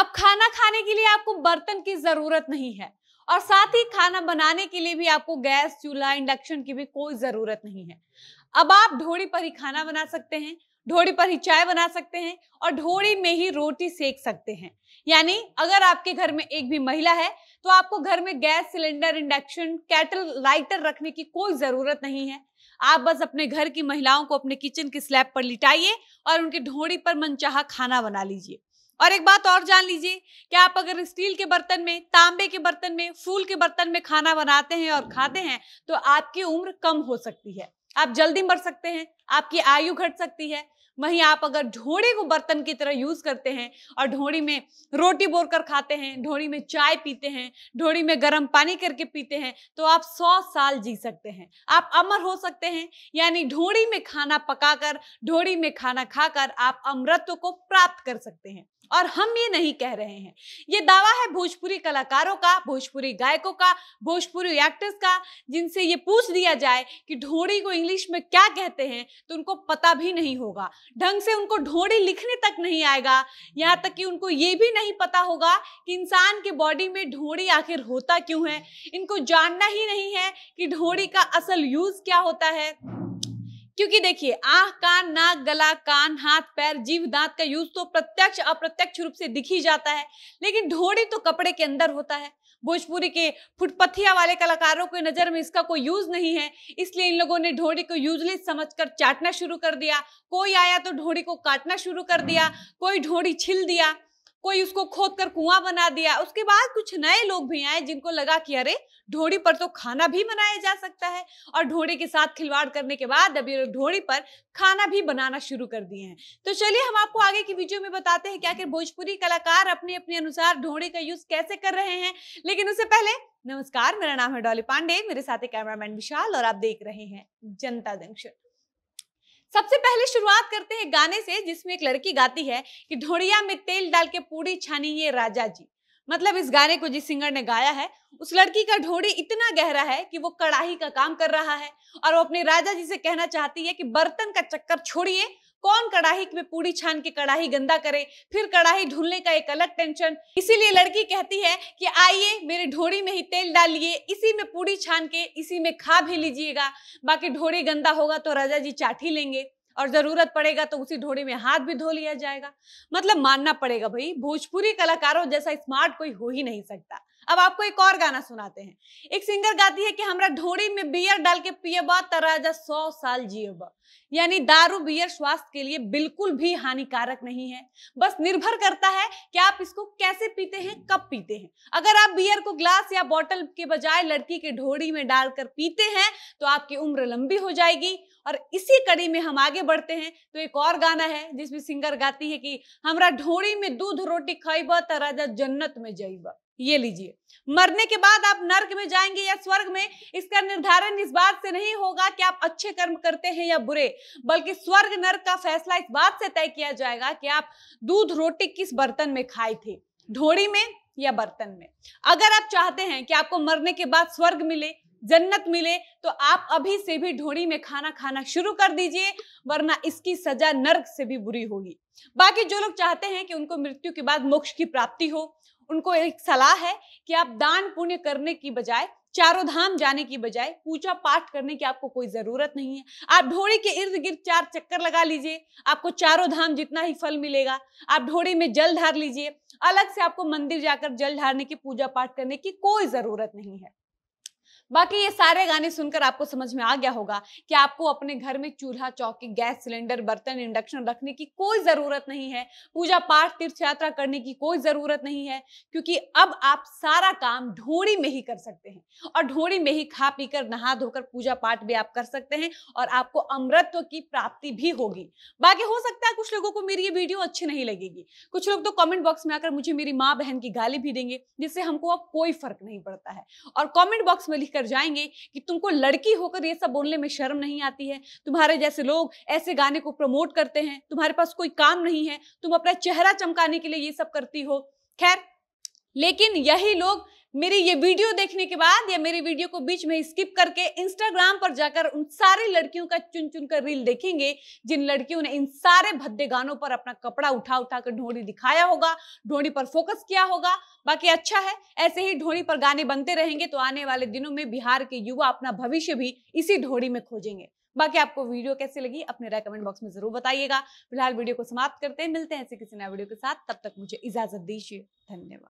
अब खाना खाने के लिए आपको बर्तन की जरूरत नहीं है और साथ ही खाना बनाने के लिए भी आपको गैस चूल्हा इंडक्शन की भी कोई जरूरत नहीं है अब आप ढोड़ी पर ही खाना बना सकते हैं ढोड़ी पर ही चाय बना सकते हैं और ढोड़ी में ही रोटी सेक सकते हैं यानी अगर आपके घर में एक भी महिला है तो आपको घर में gas cylinder induction kettle lighter रखने की कोई जरूरत नहीं है आप बस अपने घर की महिलाओं को अपने किचन के स्लैब पर लिटाइए और उनके ढोड़ी पर मनचाहा खाना बना लीजिए और एक बात और जान लीजिए कि आप अगर स्टील के बर्तन में तांबे के बर्तन में फूल के बर्तन में खाना बनाते हैं और खाते हैं तो आपकी उम्र कम हो सकती है आप जल्दी मर सकते हैं आपकी आयु घट सकती है वहीं आप अगर ढोड़े को बर्तन की तरह यूज करते हैं और ढोड़ी में रोटी बोर कर खाते हैं ढोड़ी में चाय पीते हैं ढोड़ी में गर्म पानी करके पीते हैं तो आप सौ साल जी सकते हैं आप अमर हो सकते हैं यानी ढोड़ी में खाना पकाकर ढोड़ी में खाना खाकर आप अमृत्व को प्राप्त कर सकते हैं और हम ये नहीं कह रहे हैं ये दावा है भोजपुरी कलाकारों का भोजपुरी गायकों का भोजपुरी एक्टर्स का जिनसे ये पूछ दिया जाए कि ढोड़ी को इंग्लिश में क्या कहते हैं तो उनको पता भी नहीं होगा ढंग से उनको ढोड़ी लिखने तक नहीं आएगा यहाँ तक कि उनको ये भी नहीं पता होगा कि इंसान के बॉडी में ढोड़ी आखिर होता क्यों है इनको जानना ही नहीं है कि ढोड़ी का असल यूज क्या होता है क्योंकि देखिए आह कान नाक गला कान हाथ पैर जीव दांत का यूज तो प्रत्यक्ष अप्रत्यक्ष रूप से दिख ही जाता है लेकिन ढोड़ी तो कपड़े के अंदर होता है भोजपुरी के फुटपथिया वाले कलाकारों की नज़र में इसका कोई यूज नहीं है इसलिए इन लोगों ने ढोड़ी को यूजलेस समझकर चाटना शुरू कर दिया कोई आया तो ढोड़ी को काटना शुरू कर दिया कोई ढोड़ी छिल दिया कोई उसको खोद कर कुआं बना दिया उसके बाद कुछ नए लोग भी आए जिनको लगा कि अरे ढोड़ी पर तो खाना भी बनाया जा सकता है और ढोड़े के साथ खिलवाड़ करने के बाद अभी ढोड़ी पर खाना भी बनाना शुरू कर दिए हैं तो चलिए हम आपको आगे की वीडियो में बताते हैं क्या भोजपुरी कलाकार अपने अपने अनुसार ढोड़े का यूज कैसे कर रहे हैं लेकिन उससे पहले नमस्कार मेरा नाम है डॉली पांडे मेरे साथ कैमरामैन विशाल और आप देख रहे हैं जनता जंक्शन सबसे पहले शुरुआत करते हैं गाने से जिसमें एक लड़की गाती है कि ढोड़िया में तेल डाल के पूरी छानी ये राजा जी मतलब इस गाने को जिस सिंगर ने गाया है उस लड़की का ढोड़ी इतना गहरा है कि वो कड़ाही का काम कर रहा है और वो अपने राजा जी से कहना चाहती है कि बर्तन का चक्कर छोड़िए कौन कड़ाही में पूरी छान के कड़ाही गंदा करे फिर कड़ाही ढूलने का एक अलग टेंशन इसीलिए लड़की कहती है कि आइए मेरे ढोरी में ही तेल डालिए इसी में पूरी छान के इसी में खा भी लीजिएगा बाकी ढोरी गंदा होगा तो राजा जी चाठी लेंगे और जरूरत पड़ेगा तो उसी ढोरी में हाथ भी धो लिया जाएगा मतलब मानना पड़ेगा भाई भोजपुरी कलाकारों जैसा स्मार्ट कोई हो ही नहीं सकता अब आपको एक और गाना सुनाते हैं एक सिंगर गाती है कि हमरा ढोड़ी में बियर डाल के पिएबा राजा सौ साल जिएबा यानी दारू बियर स्वास्थ्य के लिए बिल्कुल भी हानिकारक नहीं है बस निर्भर करता है कि आप इसको कैसे पीते हैं कब पीते हैं अगर आप बियर को ग्लास या बॉटल के बजाय लड़की के ढोड़ी में डालकर पीते हैं तो आपकी उम्र लंबी हो जाएगी और इसी कड़ी में हम आगे बढ़ते हैं तो एक और गाना है जिसमें सिंगर गाती है कि हमरा ढोड़ी में दूध रोटी त राजा जन्नत में जाइबा ये लीजिए मरने के बाद आप नर्क में जाएंगे या स्वर्ग में इसका निर्धारण इस बात से नहीं होगा कि आप अच्छे कर्म करते हैं या बुरे बल्कि स्वर्ग नर्क का फैसला इस बात से तय किया जाएगा कि आप दूध रोटी किस बर्तन में खाए थे ढोड़ी में या बर्तन में अगर आप चाहते हैं कि आपको मरने के बाद स्वर्ग मिले जन्नत मिले तो आप अभी से भी ढोड़ी में खाना खाना शुरू कर दीजिए वरना इसकी सजा नर्क से भी बुरी होगी बाकी जो लोग चाहते हैं कि उनको मृत्यु के बाद मोक्ष की प्राप्ति हो उनको एक सलाह है कि आप दान पुण्य करने की बजाय चारों धाम जाने की बजाय पूजा पाठ करने की आपको कोई ज़रूरत नहीं है आप ढोड़े के इर्द गिर्द चार चक्कर लगा लीजिए आपको चारों धाम जितना ही फल मिलेगा आप ढोड़े में जल धार लीजिए अलग से आपको मंदिर जाकर जल ढारने की पूजा पाठ करने की कोई ज़रूरत नहीं है बाकी ये सारे गाने सुनकर आपको समझ में आ गया होगा कि आपको अपने घर में चूल्हा चौकी गैस सिलेंडर बर्तन इंडक्शन रखने की कोई जरूरत नहीं है पूजा पाठ तीर्थ यात्रा करने की कोई जरूरत नहीं है क्योंकि अब आप सारा काम ढोड़ी में ही कर सकते हैं और ढोड़ी में ही खा पीकर नहा धोकर पूजा पाठ भी आप कर सकते हैं और आपको अमृतत्व की प्राप्ति भी होगी बाकी हो सकता है कुछ लोगों को मेरी ये वीडियो अच्छी नहीं लगेगी कुछ लोग तो कॉमेंट बॉक्स में आकर मुझे मेरी माँ बहन की गाली भी देंगे जिससे हमको अब कोई फर्क नहीं पड़ता है और कॉमेंट बॉक्स में लिखकर लेकर जाएंगे कि तुमको लड़की होकर ये सब बोलने में शर्म नहीं आती है तुम्हारे जैसे लोग ऐसे गाने को प्रमोट करते हैं तुम्हारे पास कोई काम नहीं है तुम अपना चेहरा चमकाने के लिए ये सब करती हो खैर लेकिन यही लोग मेरी ये वीडियो देखने के बाद या मेरी वीडियो को बीच में स्किप करके इंस्टाग्राम पर जाकर उन सारी लड़कियों का चुन चुन कर रील देखेंगे जिन लड़कियों ने इन सारे भद्दे गानों पर अपना कपड़ा उठा उठा कर ढोड़ी दिखाया होगा ढोड़ी पर फोकस किया होगा बाकी अच्छा है ऐसे ही ढोड़ी पर गाने बनते रहेंगे तो आने वाले दिनों में बिहार के युवा अपना भविष्य भी इसी ढोड़ी में खोजेंगे बाकी आपको वीडियो कैसी लगी अपने राय कमेंट बॉक्स में जरूर बताइएगा फिलहाल वीडियो को समाप्त करते हैं मिलते हैं ऐसे किसी नए वीडियो के साथ तब तक मुझे इजाजत दीजिए धन्यवाद